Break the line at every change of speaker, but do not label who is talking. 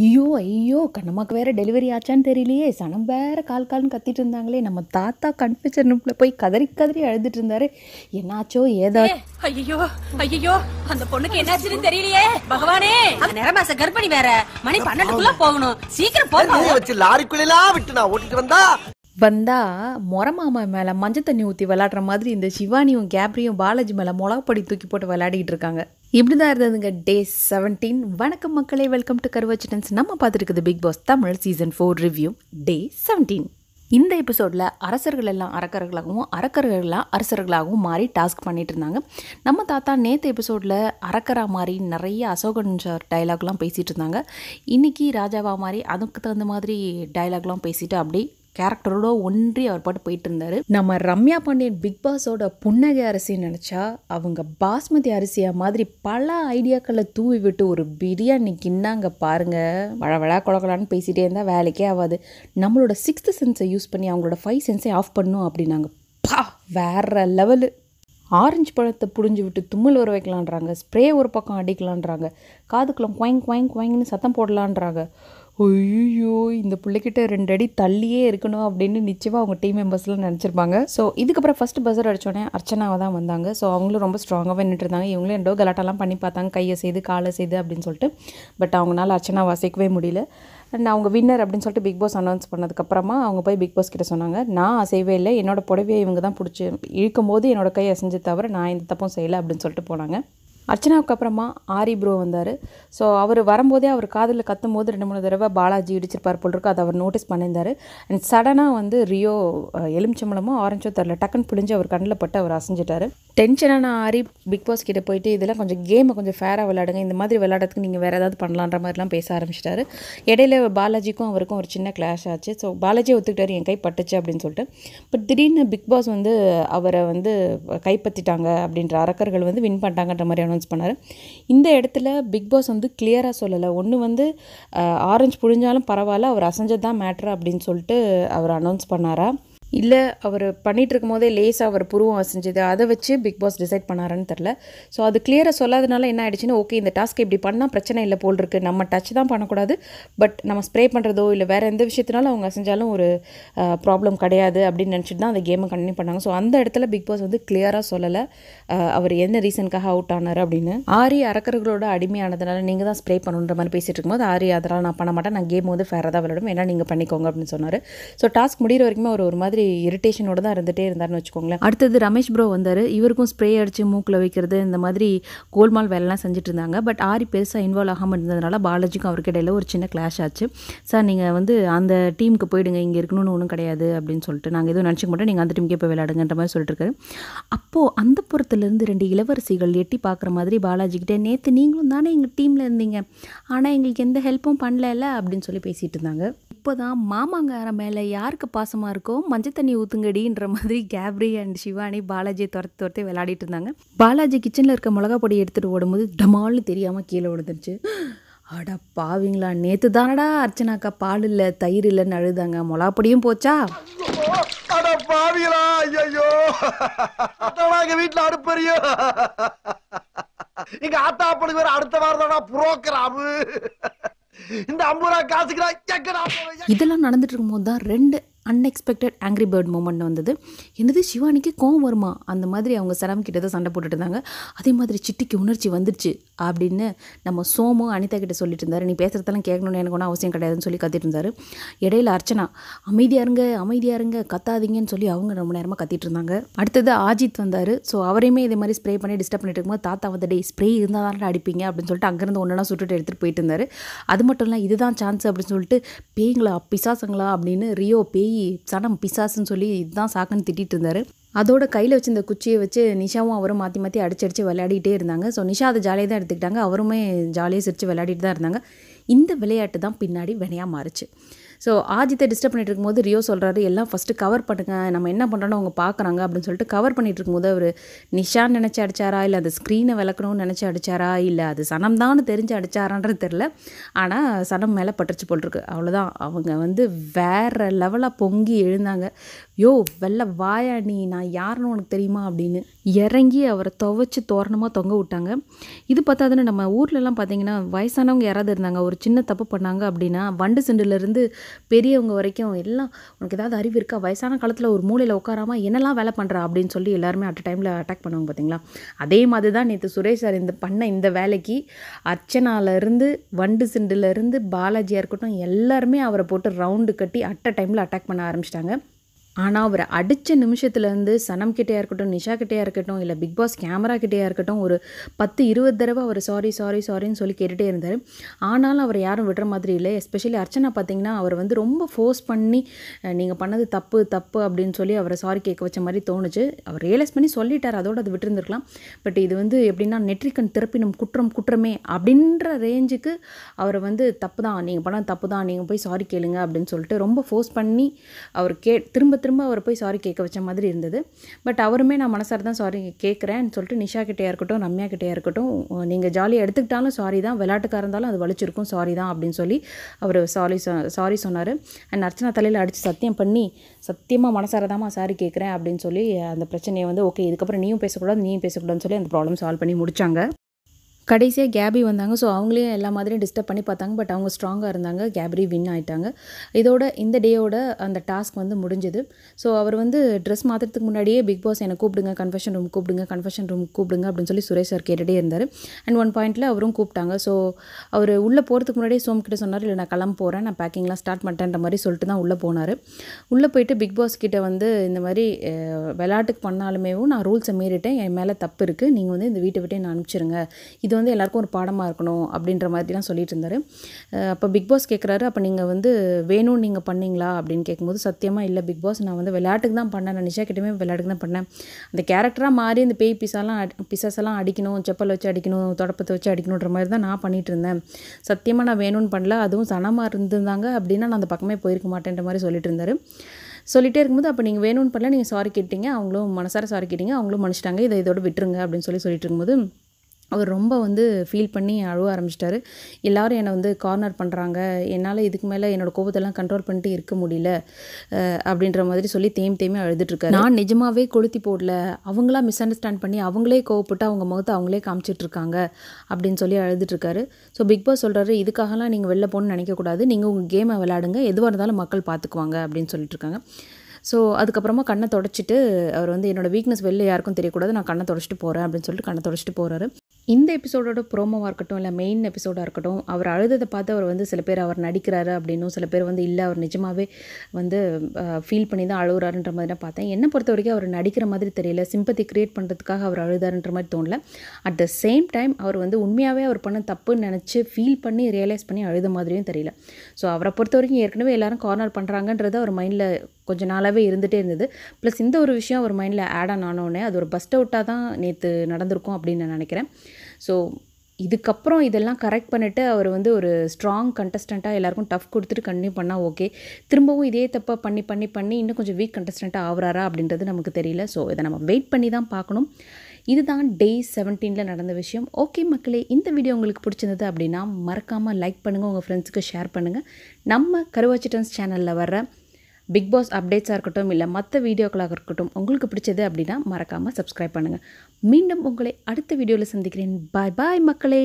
ஐயோ ஐயோ நமக்கு வேறு டெலிவரி ஆச்சான்னு தெரியலையே சனம் வேறு கால் கால்னு கத்திட்டு இருந்தாங்களே நம்ம தாத்தா கன்ஃபியூச்சர் நிப்பில் போய் கதறி கதறி அழுதுட்டு இருந்தாரு என்னாச்சோ ஏதோ ஐயோ ஐயோ அந்த பொண்ணுக்கு என்னாச்சுன்னு தெரியலையே பகவானே நிறமாச கர்ப்பிணி வேற மணி பன்னெண்டுக்குள்ள போகணும் சீக்கிரம் போகணும் வச்சு விட்டு நான் ஓட்டிட்டு வந்தா வந்தா முறை மேல மேலே மஞ்சள் தண்ணி ஊற்றி விளாடுற மாதிரி இந்த சிவானியும் கேப்ரியும் பாலாஜி மேலே மிளகாப்பொடி தூக்கி போட்டு விளையாடிட்டு இருக்காங்க இப்படி தான் இருந்ததுங்க டே செவன்டீன் வணக்கம் மக்களே வெல்கம் டு கர்வச்சிடன்ஸ் நம்ம பார்த்துருக்குது Bigg Boss Tamil season four review day seventeen இந்த எபிசோடில் அரசர்கள் எல்லாம் அரக்கர்களாகவும் அரக்கர்கள்லாம் அரசர்களாகவும் மாறி டாஸ்க் பண்ணிகிட்டு இருந்தாங்க நம்ம தாத்தா நேற்று எபிசோடில் அரக்கரா மாதிரி நிறைய அசோகன் சார் டைலாக்லாம் பேசிகிட்டு இருந்தாங்க இன்றைக்கி ராஜாவா மாதிரி அதுக்கு தகுந்த மாதிரி டைலாக்லாம் பேசிட்டு அப்படி கேரக்டரோட ஒன்றி அவர் பாட்டு போயிட்டு இருந்தார் நம்ம ரம்யா பாண்டியன் பிக் பாஸோட புன்னகை அரிசி நினச்சா அவங்க பாஸ்மதி அரிசியா மாதிரி பல ஐடியாக்களை தூவி விட்டு ஒரு பிரியாணி கிண்ணாங்க வழ வளவழா குழக்கலான்னு பேசிகிட்டே இருந்தால் வேலைக்கே ஆகாது நம்மளோட சிக்ஸ்த் சென்ஸை யூஸ் பண்ணி அவங்களோட ஃபைவ் சென்ஸை ஆஃப் பண்ணும் அப்படின்னாங்க பா வேற லெவலு ஆரஞ்சு பழத்தை புழிஞ்சு விட்டு தும்மல் வர வைக்கலான்றாங்க ஸ்ப்ரே ஒரு பக்கம் அடிக்கலான்றாங்க காதுக்குள்ளே குவாங் குவாங் குவாங்னு சத்தம் போடலான்றாங்க ஐயோ இந்த பிள்ளைக்கிட்ட ரெண்டு அடி தள்ளியே இருக்கணும் அப்படின்னு நிச்சயமாக அவங்க டீம் மெம்பர்ஸ்லாம் நினச்சிருப்பாங்க ஸோ இதுக்கப்புறம் ஃபஸ்ட் பஸ்ஸர் அடித்தோடனே அர்ச்சனாவை தான் வந்தாங்க ஸோ அவங்களும் ரொம்ப ஸ்ட்ராங்காக நின்றுருந்தாங்க இவங்களும் எண்டோ கலாட்டெல்லாம் பண்ணி பார்த்தாங்க கையை செய்து காலை செய்து அப்படின்னு சொல்லிட்டு பட் அவங்களால அர்ச்சனா வாசிக்கவே முடியல அண்ட் அவங்க வின்னர் அப்படின்னு சொல்லிட்டு பிக் பாஸ் அனௌன்ஸ் பண்ணதுக்கப்புறமா அவங்க போய் பிக் பாஸ் கிட்ட சொன்னாங்க நான் அசைவே இல்லை என்னோடய புடவையை இவங்க தான் பிடிச்சி இழுக்கும்போது என்னோடய கை அசைஞ்சு தவிர நான் எந்த தப்பும் செய்யலை அப்படின்னு சொல்லிட்டு போனாங்க அர்ச்சனாவுக்கு அப்புறமா ஆரி ப்ரோ வந்தார் ஸோ அவர் வரும்போதே அவர் காதில் கத்தும் போது ரெண்டு மூணு தடவை பாலாஜி இடிச்சிருப்பார் போல் இருக்கு அதை அவர் நோட்டீஸ் பண்ணியிருந்தார் அண்ட் சடனாக வந்து ரியோ எலுமிச்சம்பளமோ ஆரஞ்சோ தரல டக்குன்னு புழிஞ்சு அவர் கண்ணில் பட்டு அவர் அசைஞ்சிட்டார் டென்ஷனாக நான் ஆறி பிக் பாஸ் கிட்டே போயிட்டு இதெல்லாம் கொஞ்சம் கேமை கொஞ்சம் ஃபேராக விளாடுங்க இந்த மாதிரி விளாடுறதுக்கு நீங்கள் வேறு ஏதாவது பண்ணலான்ற மாதிரிலாம் பேச ஆரம்பிச்சிட்டாரு இடையில பாலாஜிக்கும் அவருக்கும் ஒரு சின்ன கிளாஷ் ஆச்சு ஸோ பாலாஜி ஒத்துக்கிட்டாரு என் கை பட்டுச்சு அப்படின்னு சொல்லிட்டு பட் திடீர்னு பிக் பாஸ் வந்து அவரை வந்து கைப்பற்றிட்டாங்க அப்படின்ற அரக்கர்கள் வந்து வின் பண்ணிட்டாங்கன்ற மாதிரி அனௌன்ஸ் பண்ணார் இந்த இடத்துல பிக் பாஸ் வந்து கிளியராக சொல்லலை ஒன்று வந்து ஆரஞ்சு புழிஞ்சாலும் பரவாயில்ல அவர் அசைஞ்சது தான் மேட்ரு அப்படின்னு சொல்லிட்டு அவர் அனௌன்ஸ் பண்ணாரா இல்லை அவர் பண்ணிகிட்டு இருக்கும்போதே லேஸாக அவர் புருவம் அசைஞ்சது அதை வச்சு பிக் பாஸ் டிசைட் பண்ணாரான்னு தெரில ஸோ அது கிளியராக சொல்லாதனால என்ன ஆயிடுச்சுன்னா ஓகே இந்த டாஸ்க் இப்படி பண்ணால் பிரச்சனை இல்லை போல் இருக்குது நம்ம டச் தான் பண்ணக்கூடாது பட் நம்ம ஸ்ப்ரே பண்ணுறதோ இல்லை வேறு எந்த விஷயத்தினாலும் அவங்க அசைஞ்சாலும் ஒரு ப்ராப்ளம் கிடையாது அப்படின்னு நினச்சிட்டு தான் அந்த கேமை கண்டினியூ பண்ணாங்க ஸோ அந்த இடத்துல பிக் பாஸ் வந்து கிளியராக சொல்லலை அவர் என்ன ரீசனுக்காக அவுட் ஆனார் அப்படின்னு ஆரி அரக்கர்களோட அடிமையானதுனால நீங்கள் தான் ஸ்ப்ரே பண்ணுன்ற மாதிரி பேசிகிட்டு இருக்கும்போது ஆரி அதெல்லாம் நான் பண்ண மாட்டேன் நான் கேம் வந்து ஃபேராக தான் விளையாடும் ஏன்னா நீங்கள் பண்ணிக்கோங்க அப்படின்னு சொன்னார் ஸோ டாஸ்க் முடிகிற வரைக்குமே ஒரு ஒரு மாதிரி மாதிரி இரிட்டேஷனோட தான் இருந்துகிட்டே இருந்தார்னு வச்சுக்கோங்களேன் அடுத்தது ரமேஷ் ப்ரோ வந்தார் இவருக்கும் ஸ்ப்ரே அடித்து மூக்கில் வைக்கிறது இந்த மாதிரி கோல்மால் வேலைலாம் செஞ்சுட்டு இருந்தாங்க பட் ஆரி பெருசாக இன்வால்வ் ஆகாமல் இருந்ததுனால பாலாஜிக்கும் அவருக்கு இடையில ஒரு சின்ன கிளாஷ் ஆச்சு சார் நீங்கள் வந்து அந்த டீமுக்கு போயிடுங்க இங்கே இருக்கணும்னு ஒன்றும் கிடையாது அப்படின்னு சொல்லிட்டு நாங்கள் எதுவும் நினச்சிக்க மாட்டோம் நீங்கள் அந்த டீமுக்கே போய் விளையாடுங்கன்ற மாதிரி சொல்லிட்டுருக்காரு அப்போது அந்த புறத்துலேருந்து ரெண்டு இளவரசிகள் எட்டி பார்க்குற மாதிரி பாலாஜிக்கிட்டே நேற்று நீங்களும் தானே எங்கள் டீமில் இருந்தீங்க ஆனால் எங்களுக்கு எந்த ஹெல்ப்பும் பண்ணல அப்படின்னு சொல்லி பேசிகிட்டு இருந்தாங்க இப்போ தான் மாமாங்கார மேலே யாருக்கு பாசமாக இருக்கோ மஞ்சள் தண்ணி ஊத்துங்கடின்ற மாதிரி கேப்ரி அண்ட் சிவானி பாலாஜி துரத்து துரத்தி விளையாடிட்டு இருந்தாங்க பாலாஜி கிச்சனில் இருக்க மிளகா பொடி எடுத்துகிட்டு ஓடும்போது டமால்னு தெரியாமல் கீழே விழுந்துருச்சு அடா பாவிங்களா நேற்று தானடா அர்ச்சனாக்கா பால் இல்லை தயிர் இல்லைன்னு அழுதாங்க மிளகா பொடியும் போச்சா அட பாவிங்களா வீட்டில் ஆத்தா அடுத்த வாரம் தானா இந்த ஐம்பது ரூபா காசுக்குறா இதெல்லாம் நடந்துட்டு இருக்கும்போது தான் ரெண்டு அன்எக்ஸ்பெக்டட் ஆங்க்ரி பேர்ட் மூமெண்ட் வந்தது என்னது சிவானிக்கு கோவம் வருமா அந்த மாதிரி அவங்க சரம் கிட்ட தான் சண்டை போட்டுட்டு இருந்தாங்க அதே மாதிரி சிட்டிக்கு உணர்ச்சி வந்துடுச்சு அப்படின்னு நம்ம சோமு அனிதா கிட்ட சொல்லிட்டு இருந்தார் நீ பேசுகிறதெல்லாம் கேட்கணும்னு எனக்கு ஒன்றும் அவசியம் கிடையாதுன்னு சொல்லி கத்திட்டு இருந்தார் இடையில அர்ச்சனா அமைதியாக இருங்க அமைதியாக இருங்க கத்தாதீங்கன்னு சொல்லி அவங்க ரொம்ப நேரமாக கத்திட்டு இருந்தாங்க அடுத்தது ஆஜித் வந்தார் ஸோ அவரையுமே இதே மாதிரி ஸ்ப்ரே பண்ணி டிஸ்டர்ப் பண்ணிட்டு இருக்கும்போது தாத்தா வந்து டே ஸ்ப்ரே இருந்தால் தான் அடிப்பீங்க அப்படின்னு சொல்லிட்டு அங்கேருந்து ஒன்றா சுட்டுட்டு எடுத்துகிட்டு போயிட்டு இருந்தார் அது மட்டும் இல்லை இதுதான் சான்ஸ் அப்படின்னு சொல்லிட்டு பேய்ங்களா பிசாசங்களா அப்படின்னு ரியோ பேய் சொல்லி சடம் பிசாசுன்னு சொல்லி இதுதான் சாக்குன்னு திட்டிகிட்டு இருந்தார் அதோட கையில் வச்சு இந்த குச்சியை வச்சு நிஷாவும் அவரும் மாற்றி மாற்றி அடிச்சு அடித்து விளையாடிட்டே இருந்தாங்க ஸோ நிஷா அதை ஜாலியாக தான் எடுத்துக்கிட்டாங்க அவருமே ஜாலியாக சிரித்து விளையாடிட்டு தான் இருந்தாங்க இந்த விளையாட்டு தான் பின்னாடி வினையாக மாறுச்சு ஸோ ஆஜித்தை டிஸ்டர்ப் பண்ணிட்டு இருக்கும்போது ரியோ சொல்கிறாரு எல்லாம் ஃபஸ்ட்டு கவர் பண்ணுங்க நம்ம என்ன பண்ணுறோன்னு அவங்க பார்க்குறாங்க அப்படின்னு சொல்லிட்டு கவர் பண்ணிட்டு இருக்கும்போது அவர் நிஷான் நினச்சி அடித்தாரா இல்லை அந்த ஸ்க்ரீனை விளக்கணும்னு நினச்சி அடித்தாரா இல்லை அது சனம் தான் தெரிஞ்சு அடித்தாரான்றது தெரில ஆனால் சனம் மேலே பட்டுச்சு போட்டிருக்கு அவ்வளோதான் அவங்க வந்து வேறு லெவலாக பொங்கி எழுந்தாங்க யோ வெள்ளை வாயா நீ நான் யாருன்னு உனக்கு தெரியுமா அப்படின்னு இறங்கி அவரை துவைச்சி தோரணமாக தொங்க விட்டாங்க இது பார்த்தாதுன்னு நம்ம ஊர்லலாம் பார்த்தீங்கன்னா வயசானவங்க யாராவது இருந்தாங்க ஒரு சின்ன தப்பு பண்ணாங்க அப்படின்னா வண்டு சிண்டுலேருந்து பெரியவங்க வரைக்கும் எல்லாம் உனக்கு ஏதாவது அறிவு இருக்கா வயசான காலத்தில் ஒரு மூலையில் உட்காராம என்னெல்லாம் வேலை பண்ணுறா அப்படின்னு சொல்லி எல்லாருமே அட் டைமில் அட்டாக் பண்ணுவாங்க பார்த்தீங்களா அதே மாதிரி தான் நேற்று சுரேஷ் சார் இந்த பண்ண இந்த வேலைக்கு அர்ச்சனாலேருந்து வண்டு சிண்டுலேருந்து பாலாஜியாக இருக்கட்டும் எல்லாருமே அவரை போட்டு ரவுண்டு கட்டி அட் டைமில் அட்டாக் பண்ண ஆரம்பிச்சிட்டாங்க ஆனால் அவரை அடித்த நிமிஷத்துலேருந்து சனம் கிட்டேயா இருக்கட்டும் நிஷா கிட்டேயா இருக்கட்டும் இல்லை பிக் பாஸ் கேமரா கிட்டேயா இருக்கட்டும் ஒரு பத்து இருபது தடவை அவர் சாரி சாரி சாரின்னு சொல்லி கேட்டுகிட்டே இருந்தார் ஆனாலும் அவர் யாரும் விடுற மாதிரி இல்லை எஸ்பெஷலி அர்ச்சனா பார்த்திங்கன்னா அவர் வந்து ரொம்ப ஃபோர்ஸ் பண்ணி நீங்கள் பண்ணது தப்பு தப்பு அப்படின்னு சொல்லி அவரை சாரி கேட்க வச்ச மாதிரி தோணுச்சு அவர் ரியலைஸ் பண்ணி சொல்லிட்டார் அதோடு அது விட்டுருந்துருக்கலாம் பட் இது வந்து எப்படின்னா நெற்றிக்கண் திறப்பினும் குற்றம் குற்றமே அப்படின்ற ரேஞ்சுக்கு அவரை வந்து தப்பு தான் நீங்கள் பண்ண தப்பு தான் நீங்கள் போய் சாரி கேளுங்க அப்படின்னு சொல்லிட்டு ரொம்ப ஃபோர்ஸ் பண்ணி அவர் கே திரும்ப திரும்ப திரும்ப அவரை போய் சாரி கேட்க வச்ச மாதிரி இருந்தது பட் அவருமே நான் மனசார தான் சாரி கேட்குறேன்னு சொல்லிட்டு நிஷா கிட்டேயா இருக்கட்டும் ரம்யா கிட்டேயா இருக்கட்டும் நீங்கள் ஜாலியாக எடுத்துக்கிட்டாலும் சாரி தான் விளையாட்டுக்காக இருந்தாலும் அது வலிச்சிருக்கும் சாரி தான் அப்படின்னு சொல்லி அவர் சாரி சாரி சொன்னார் அண்ட் அர்ச்சனா தலையில் அடித்து சத்தியம் பண்ணி சத்தியமாக தான் சாரி கேட்குறேன் அப்படின்னு சொல்லி அந்த பிரச்சனையை வந்து ஓகே இதுக்கப்புறம் நீயும் பேசக்கூடாது நீயும் பேசக்கூடாதுன்னு சொல்லி அந்த ப்ராப்ளம் சால்வ் பண்ணி முடித்தாங்க கடைசியாக கேபி வந்தாங்க ஸோ அவங்களையும் எல்லா மாதிரியும் டிஸ்டர்ப் பண்ணி பார்த்தாங்க பட் அவங்க ஸ்ட்ராங்காக இருந்தாங்க கேப்ரி வின் ஆகிட்டாங்க இதோட இந்த டேயோட அந்த டாஸ்க் வந்து முடிஞ்சது ஸோ அவர் வந்து ட்ரெஸ் மாற்றுறதுக்கு முன்னாடியே பிக் பாஸ் என்னை கூப்பிடுங்க கன்ஃபெஷன் ரூம் கூப்பிடுங்க கன்ஃபெஷன் ரூம் கூப்பிடுங்க அப்படின்னு சொல்லி சுரேஷ் சார் கேட்டுகிட்டே இருந்தார் அண்ட் ஒன் பாயிண்ட்டில் அவரும் கூப்பிட்டாங்க ஸோ அவர் உள்ளே போகிறதுக்கு முன்னாடியே கிட்டே சொன்னார் இல்லை நான் கிளம்ப போகிறேன் நான் பேக்கிங்லாம் ஸ்டார்ட் பண்ணிட்டேன்ற மாதிரி சொல்லிட்டு தான் உள்ளே போனார் உள்ளே போயிட்டு பிக் பாஸ் கிட்ட வந்து இந்த மாதிரி விளையாட்டுக்கு பண்ணாலுமேவும் நான் ரூல்ஸை மீறிட்டேன் என் மேலே தப்பு இருக்குது நீங்கள் வந்து இந்த வீட்டை விட்டே நான் அனுப்பிச்சிருங்க இது வந்து எல்லாருக்கும் ஒரு பாடமாக இருக்கணும் அப்படின்ற மாதிரிலாம் சொல்லிட்டு இருந்தார் அப்போ பிக் பாஸ் கேட்குறாரு அப்போ நீங்கள் வந்து வேணும்னு நீங்கள் பண்ணீங்களா அப்படின்னு கேட்கும்போது சத்தியமாக இல்லை பிக் பாஸ் நான் வந்து விளையாட்டுக்கு தான் பண்ணேன் நிஷா கிட்டமே விளையாட்டுக்கு தான் பண்ணேன் அந்த கேரக்டராக மாறி இந்த பேய் பிசாலாம் பிசாஸெல்லாம் அடிக்கணும் செப்பல் வச்சு அடிக்கணும் தொடப்பத்தை வச்சு அடிக்கணுன்ற மாதிரி தான் நான் பண்ணிகிட்டு இருந்தேன் சத்தியமாக நான் வேணும்னு பண்ணல அதுவும் சனமாக இருந்திருந்தாங்க அப்படின்னா நான் அந்த பக்கமே போயிருக்க மாட்டேன்ற மாதிரி சொல்லிட்டு இருந்தார் சொல்லிகிட்டே இருக்கும்போது அப்போ நீங்கள் வேணும்னு பண்ணல நீங்கள் சாரி கேட்டீங்க அவங்களும் மனசார சாரி கேட்டீங்க அவங்களும் மன்னிச்சிட்டாங்க இதை இதோட விட்டுருங்க அப்படின்னு சொல்லி சொல்லிட்டு இருக்கும்போது அவர் ரொம்ப வந்து ஃபீல் பண்ணி அழுவ ஆரம்பிச்சிட்டாரு எல்லோரும் என்னை வந்து கார்னர் பண்ணுறாங்க என்னால் இதுக்கு மேலே என்னோடய கோபத்தெல்லாம் கண்ட்ரோல் பண்ணிட்டு இருக்க முடியல அப்படின்ற மாதிரி சொல்லி தேம் தேமே அழுதுட்டுருக்காரு நான் நிஜமாகவே கொளுத்தி போடல அவங்களா மிஸ் அண்டர்ஸ்டாண்ட் பண்ணி அவங்களே கோவப்பட்டு அவங்க முகத்தை அவங்களே காமிச்சிட்ருக்காங்க அப்படின்னு சொல்லி அழுதுட்டுருக்காரு ஸோ பிக் பாஸ் சொல்கிறாரு இதுக்காகலாம் நீங்கள் வெளில போகணும்னு நினைக்கக்கூடாது நீங்கள் உங்கள் கேமை விளாடுங்க எதுவாக இருந்தாலும் மக்கள் பார்த்துக்குவாங்க அப்படின்னு சொல்லிட்டு இருக்காங்க ஸோ அதுக்கப்புறமா கண்ணை தொடச்சிட்டு அவர் வந்து என்னோடய வீக்னஸ் வெளில யாருக்கும் தெரியக்கூடாது நான் கண்ணை தொடச்சிட்டு போகிறேன் அப்படின்னு சொல்லிட்டு கண்ணை தொடச்சிட்டு போகிறாரு இந்த எபிசோடோட ப்ரோமோவாக இருக்கட்டும் இல்லை மெயின் எபிசோடாக இருக்கட்டும் அவர் அழுததை பார்த்து அவர் வந்து சில பேர் அவர் நடிக்கிறாரு அப்படின்னும் சில பேர் வந்து இல்லை அவர் நிஜமாகவே வந்து ஃபீல் பண்ணி தான் அழுகுறாருன்ற மாதிரி தான் பார்த்தேன் என்னை பொறுத்த வரைக்கும் அவர் நடிக்கிற மாதிரி தெரியல சிம்பத்தி க்ரியேட் பண்ணுறதுக்காக அவர் அழுதாருன்ற மாதிரி தோணல அட் த சேம் டைம் அவர் வந்து உண்மையாகவே அவர் பண்ண தப்புன்னு நினச்சி ஃபீல் பண்ணி ரியலைஸ் பண்ணி அழுத மாதிரியும் தெரியல ஸோ அவரை பொறுத்த வரைக்கும் ஏற்கனவே எல்லாரும் கார்னர் பண்ணுறாங்கன்றது அவர் மைண்டில் கொஞ்சம் நாளாகவே இருந்துகிட்டே இருந்தது ப்ளஸ் இந்த ஒரு விஷயம் அவர் மைண்டில் ஆட் ஆன் ஆனோடனே அது ஒரு பஸ்ட் அவுட்டாக தான் நேற்று நடந்திருக்கும் அப்படின்னு நான் நினைக்கிறேன் ஸோ இதுக்கப்புறம் இதெல்லாம் கரெக்ட் பண்ணிவிட்டு அவர் வந்து ஒரு ஸ்ட்ராங் கண்டஸ்டண்ட்டாக எல்லாருக்கும் டஃப் கொடுத்துட்டு கண்டினியூ பண்ணால் ஓகே திரும்பவும் இதே தப்பாக பண்ணி பண்ணி பண்ணி இன்னும் கொஞ்சம் வீக் கண்டஸ்டண்ட்டாக ஆகிறாரா அப்படின்றது நமக்கு தெரியல ஸோ இதை நம்ம வெயிட் பண்ணி தான் பார்க்கணும் இதுதான் டே செவன்டீனில் நடந்த விஷயம் ஓகே மக்களே இந்த வீடியோ உங்களுக்கு பிடிச்சிருந்தது அப்படின்னா மறக்காமல் லைக் பண்ணுங்கள் உங்கள் ஃப்ரெண்ட்ஸுக்கு ஷேர் பண்ணுங்கள் நம்ம கருவாச்சிட்டன்ஸ் சேனலில் வர்ற பிக் பாஸ் அப்டேட்ஸாக இருக்கட்டும் இல்லை மற்ற வீடியோக்களாக இருக்கட்டும் உங்களுக்கு பிடிச்சது அப்படின்னா மறக்காமல் சப்ஸ்கிரைப் பண்ணுங்கள் மீண்டும் உங்களை அடுத்த வீடியோவில் சந்திக்கிறேன் பாய் பாய் மக்களே